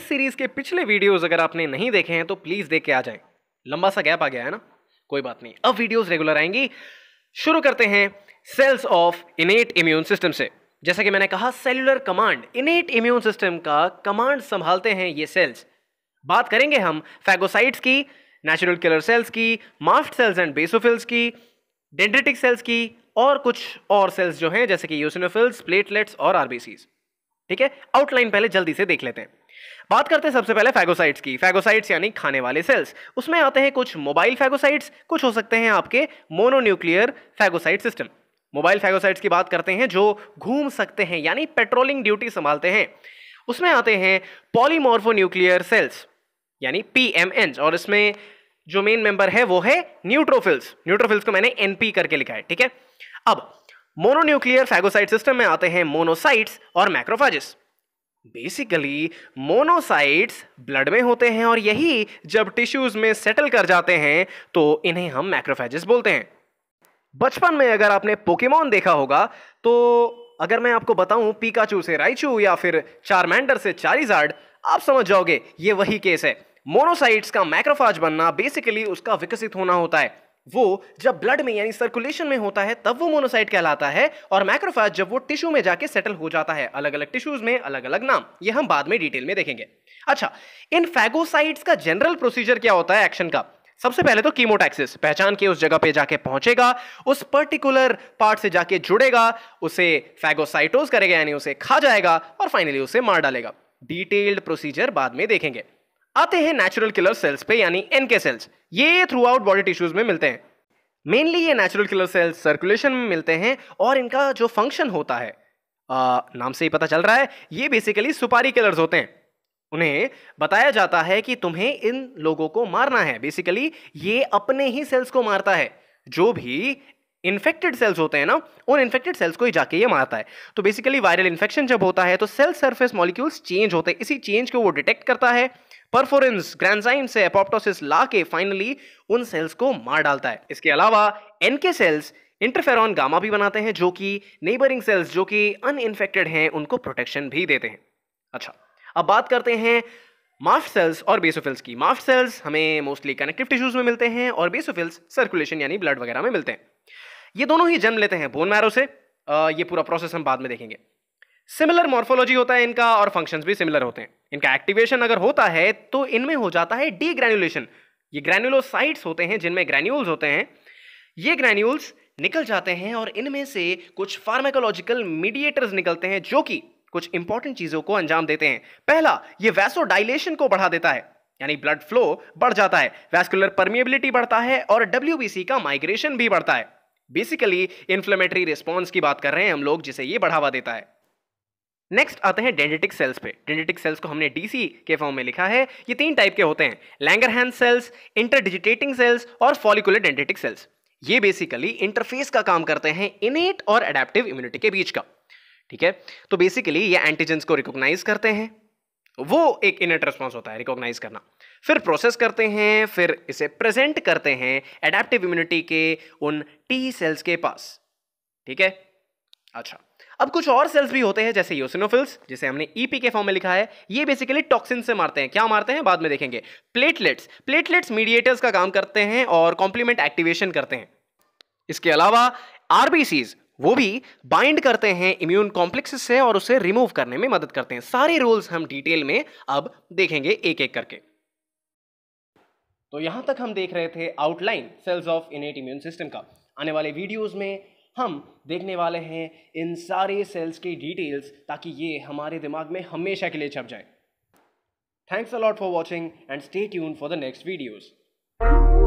इस सीरीज़ के पिछले वीडियोज़ अगर आपने नहीं देखे हैं तो प्लीज़ देख के आ जाएं लंबा सा गैप आ गया है ना कोई बात नहीं अब वीडियोस रेगुलर आएंगी शुरू करते हैं cells of innate immune system से जैसा कि मैंने कहा cellular command innate immune system का कमांड संभालते हैं ये सेल्स बात करेंगे हम फैगोसाइट्स की नेचुरल किलर सेल्स की माफ्ट सेल्स एंड बेसोफिल्स की डेंड्रिटिक सेल्स की और कुछ और सेल्स जो हैं जैसे कि यूसिनोफिल्स प्लेटलेट्स और आरबीसीज ठीक है आउटलाइन पहले जल्दी से देख लेते हैं बात करते हैं सबसे पहले फैगोसाइट्स की फैगोसाइट्स यानी खाने वाले सेल्स उसमें आते हैं कुछ मोबाइल फैगोसाइट्स कुछ हो सकते हैं आपके mononuclear phagocyte system mobile phagocytes की बात करते हैं जो घूम सकते हैं यानी पेट्रोलिंग ड्यूटी संभालते हैं उसमें आते हैं पॉलीमॉर्फोन्यूक्लियर सेल्स यानी पी और इसमें जो मेन मेंबर है वो है न्यूट्रोफिल्स न्यूट्रोफिल्स को मैंने एनपी करके लिखा है ठीक है अब मोनोन्यूक्लियर फैगोसाइट सिस्टम में आते हैं मोनोसाइट्स और मैक्रोफाजिस बेसिकली मोनोसाइट्स ब्लड में होते हैं और यही जब टिश्यूज में सेटल कर जाते हैं तो इन्हें हम मैक्रोफेजेस बोलते हैं बचपन में अगर आपने पोकेमोन देखा होगा तो अगर मैं आपको बताऊं पीकाचू से राइचू या फिर चारमेंडर से चारिजार्ड आप समझ जाओगे ये वही केस है मोनोसाइट्स का मैक्रोफाज बनना बेसिकली उसका विकसित होना होता है वो जब ब्लड में यानी सर्कुलेशन में होता है तब वो मोनोसाइट कहलाता है और मैक्रोफाज जब वो टिश्यू में जाके सेटल हो जाता है अलग अलग टिश्यूज में अलग अलग नाम ये हम बाद में डिटेल में देखेंगे अच्छा इन फैगोसाइट्स का जनरल प्रोसीजर क्या होता है एक्शन का सबसे पहले तो कीमोटैक्सिस पहचान के उस जगह पे जाके पहुंचेगा उस पर्टिकुलर पार्ट से जाके जुड़ेगा उसे फैगोसाइटोज करेगा यानी उसे खा जाएगा और फाइनली उसे मार डालेगा डिटेल्ड प्रोसीजर बाद में देखेंगे आते हैं नेचुरल किलर सेल्स पे यानी एनके सेल्स ये थ्रू आउट बॉडी टिश्यूज में मिलते हैं मेनली ये नेचुरल किलर सेल्स सर्कुलेशन में मिलते हैं और इनका जो फंक्शन होता है आ, नाम से ही पता चल रहा है ये बेसिकली सुपारी किलर्स होते हैं उन्हें बताया जाता है कि तुम्हें इन लोगों को मारना है बेसिकली ये अपने ही सेल्स को मारता है जो भी इन्फेक्टेड सेल्स होते हैं ना उन इन्फेक्टेड सेल्स को ही जाके ये मारता है तो बेसिकली वायरल इन्फेक्शन जब होता है तो सेल सरफेस मॉलिक्यूल्स चेंज होते हैं इसी चेंज को वो डिटेक्ट करता है परफोरेंस ग्रैंडजाइम से एपोप्टोसिस ला के फाइनली उन सेल्स को मार डालता है इसके अलावा एनके सेल्स इंटरफेरॉन गामा भी बनाते हैं जो कि नेबरिंग सेल्स जो कि अनइन्फेक्टेड हैं उनको प्रोटेक्शन भी देते हैं अच्छा अब बात करते हैं माफ सेल्स और बेसोफिल्स की माफ्ट सेल्स हमें मोस्टली कनेक्टिव टिश्यूज में मिलते हैं और बेसोफिल्स सर्कुलेशन यानी ब्लड वगैरह में मिलते हैं ये दोनों ही जन्म लेते हैं बोन मैरो से आ, ये पूरा प्रोसेस हम बाद में देखेंगे सिमिलर मॉर्फोलॉजी होता है इनका और फंक्शंस भी सिमिलर होते हैं इनका एक्टिवेशन अगर होता है तो इनमें हो जाता है डी ग्रैन्यूलेशन ये ग्रैन्यूलोसाइट्स होते हैं जिनमें ग्रैन्यूल्स होते हैं ये ग्रैन्यूल्स निकल जाते हैं और इनमें से कुछ फार्माकोलॉजिकल मीडिएटर्स निकलते हैं जो कि कुछ इंपॉर्टेंट चीज़ों को अंजाम देते हैं पहला ये वैसोडाइलेशन को बढ़ा देता है यानी ब्लड फ्लो बढ़ जाता है वैस्कुलर परमिएबिलिटी बढ़ता है और डब्ल्यू का माइग्रेशन भी बढ़ता है बेसिकली इन्फ्लेमेटरी रिस्पॉन्स की बात कर रहे हैं हम लोग जिसे ये बढ़ावा देता है नेक्स्ट आते हैं डेंडेटिक सेल्स पे डेंडेटिक सेल्स को हमने डीसी के फॉर्म में लिखा है ये तीन टाइप के होते हैं Langerhans cells interdigitating cells और फॉलिकुलर डेंडेटिक सेल्स ये बेसिकली इंटरफेस का काम करते हैं इनेट और अडेप्टिव इम्यूनिटी के बीच का ठीक है तो बेसिकली ये एंटीजेंस को रिकॉग्नाइज करते हैं वो एक इनेट रिस्पॉन्स होता है रिकॉग्नाइज करना फिर प्रोसेस करते हैं फिर इसे प्रेजेंट करते हैं एडेप्टिव इम्यूनिटी के उन टी सेल्स के पास ठीक है अच्छा अब कुछ और सेल्स भी होते हैं जैसे योसिनोफिल्स जिसे हमने ईपी e के फॉर्म में लिखा है ये बेसिकली टॉक्सिन से मारते हैं क्या मारते हैं बाद में देखेंगे प्लेटलेट्स प्लेटलेट्स मीडिएटर्स का काम करते हैं और कॉम्प्लीमेंट एक्टिवेशन करते हैं इसके अलावा आरबीसीज वो भी बाइंड करते हैं इम्यून कॉम्प्लेक्स से और उसे रिमूव करने में मदद करते हैं सारे रोल्स हम डिटेल में अब देखेंगे एक एक करके तो यहां तक हम देख रहे थे outline cells of innate immune system का आने वाले वीडियोस में हम देखने वाले हैं इन सारे सेल्स की डिटेल्स ताकि ये हमारे दिमाग में हमेशा के लिए छप जाए thanks a lot for watching and stay tune for the next videos